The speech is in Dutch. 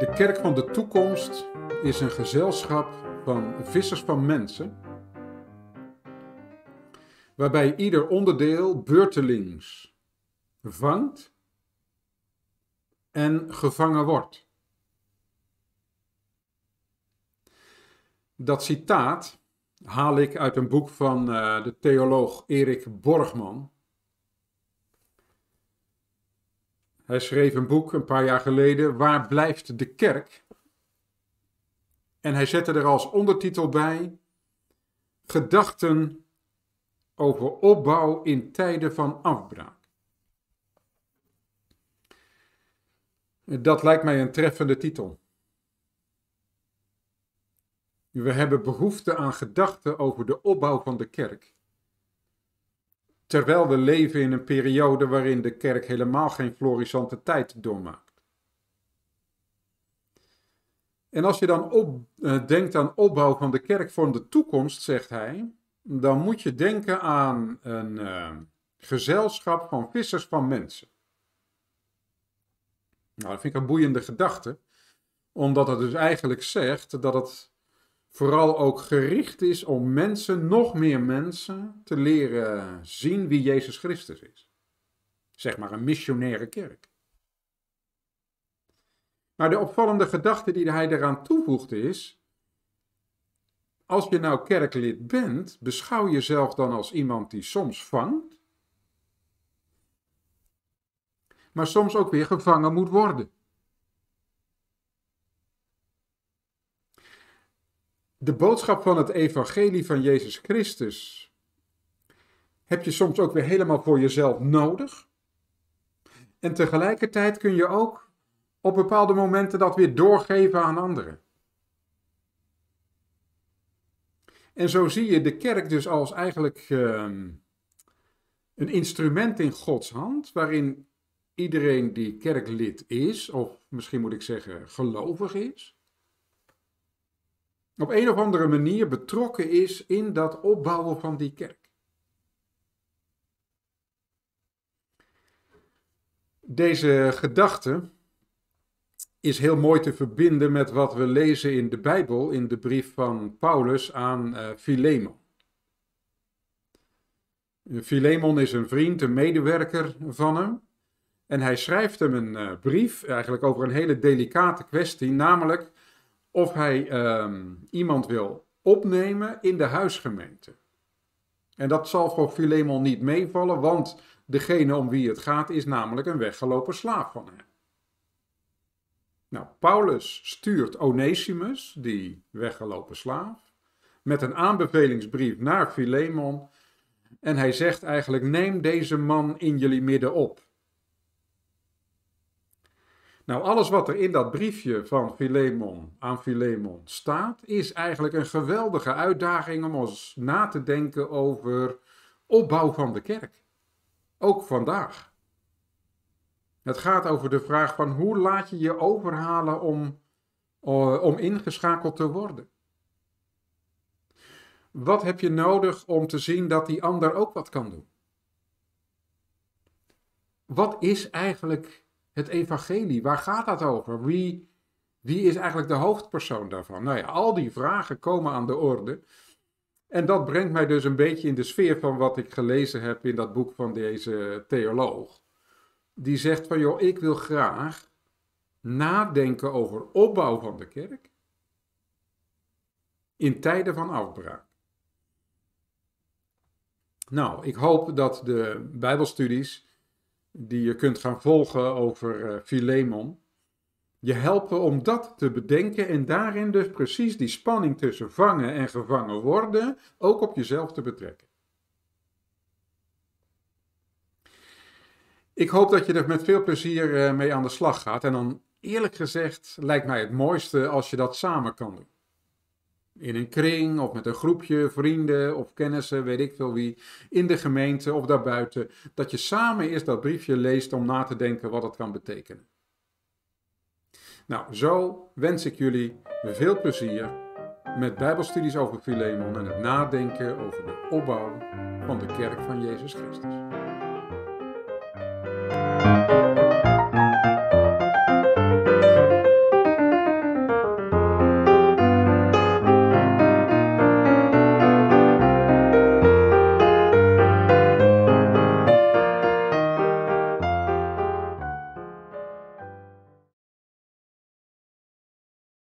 De Kerk van de Toekomst is een gezelschap van vissers van mensen, waarbij ieder onderdeel beurtelings vangt en gevangen wordt. Dat citaat haal ik uit een boek van eh, de theoloog Erik Borgman. Hij schreef een boek een paar jaar geleden, Waar blijft de kerk? En hij zette er als ondertitel bij, Gedachten over opbouw in tijden van afbraak. Dat lijkt mij een treffende titel. We hebben behoefte aan gedachten over de opbouw van de kerk. Terwijl we leven in een periode waarin de kerk helemaal geen florissante tijd doormaakt. En als je dan op, eh, denkt aan opbouw van de kerk voor de toekomst, zegt hij, dan moet je denken aan een eh, gezelschap van vissers van mensen. Nou, dat vind ik een boeiende gedachte, omdat het dus eigenlijk zegt dat het vooral ook gericht is om mensen, nog meer mensen, te leren zien wie Jezus Christus is. Zeg maar een missionaire kerk. Maar de opvallende gedachte die hij eraan toevoegt is, als je nou kerklid bent, beschouw jezelf dan als iemand die soms vangt, maar soms ook weer gevangen moet worden. de boodschap van het evangelie van Jezus Christus heb je soms ook weer helemaal voor jezelf nodig. En tegelijkertijd kun je ook op bepaalde momenten dat weer doorgeven aan anderen. En zo zie je de kerk dus als eigenlijk ehm, een instrument in Gods hand, waarin iedereen die kerklid is, of misschien moet ik zeggen gelovig is, op een of andere manier betrokken is in dat opbouwen van die kerk. Deze gedachte is heel mooi te verbinden met wat we lezen in de Bijbel, in de brief van Paulus aan uh, eh, Philemon. Philemon is een vriend, een medewerker van hem. En hij schrijft hem een eh, brief, eigenlijk over een hele delicate kwestie, namelijk of hij ehm, iemand wil opnemen in de huisgemeente. En dat zal voor Filemon niet meevallen, want degene om wie het gaat is namelijk een weggelopen slaaf van hem. Nou, Paulus stuurt Onesimus, die weggelopen slaaf, met een aanbevelingsbrief naar Filemon. En hij zegt eigenlijk: Neem deze man in jullie midden op. Nou, alles wat er in dat briefje van Philemon aan Filemon staat, is eigenlijk een geweldige uitdaging om ons na te denken over opbouw van de kerk. Ook vandaag. Het gaat over de vraag van hoe laat je je overhalen om, eh, om ingeschakeld te worden. Wat heb je nodig om te zien dat die ander ook wat kan doen? Wat is eigenlijk het evangelie, waar gaat dat over? Wie, wie is eigenlijk de hoofdpersoon daarvan? Nou ja, al die vragen komen aan de orde. En dat brengt mij dus een beetje in de sfeer van wat ik gelezen heb in dat boek van deze theoloog. Die zegt van joh, ik wil graag nadenken over opbouw van de kerk in tijden van afbraak. Nou, ik hoop dat de Bijbelstudies die je kunt gaan volgen over Philemon, eh, je helpen om dat te bedenken en daarin dus precies die spanning tussen vangen en gevangen worden ook op jezelf te betrekken. Ik hoop dat je er met veel plezier eh, mee aan de slag gaat en dan eerlijk gezegd lijkt mij het mooiste als je dat samen kan doen in een kring of met een groepje vrienden of kennissen, weet ik veel wie, in de gemeente of daarbuiten, dat je samen eerst dat briefje leest om na te denken wat het kan betekenen. Nou, zo wens ik jullie veel plezier met Bijbelstudies over Filemon en het nadenken over de opbouw van de kerk van Jezus Christus.